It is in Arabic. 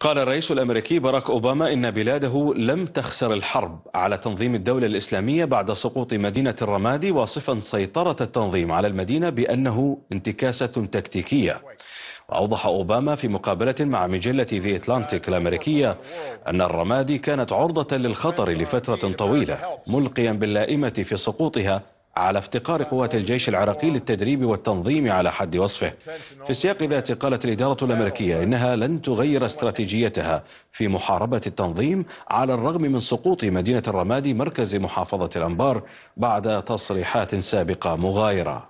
قال الرئيس الأمريكي باراك أوباما إن بلاده لم تخسر الحرب على تنظيم الدولة الإسلامية بعد سقوط مدينة الرمادي واصفا سيطرة التنظيم على المدينة بأنه انتكاسة تكتيكية وأوضح أوباما في مقابلة مع مجلة ذي أتلانتيك الأمريكية أن الرمادي كانت عرضة للخطر لفترة طويلة ملقيا باللائمة في سقوطها على افتقار قوات الجيش العراقي للتدريب والتنظيم على حد وصفه في السياق ذاته قالت الإدارة الأمريكية إنها لن تغير استراتيجيتها في محاربة التنظيم على الرغم من سقوط مدينة الرمادي مركز محافظة الأنبار بعد تصريحات سابقة مغايرة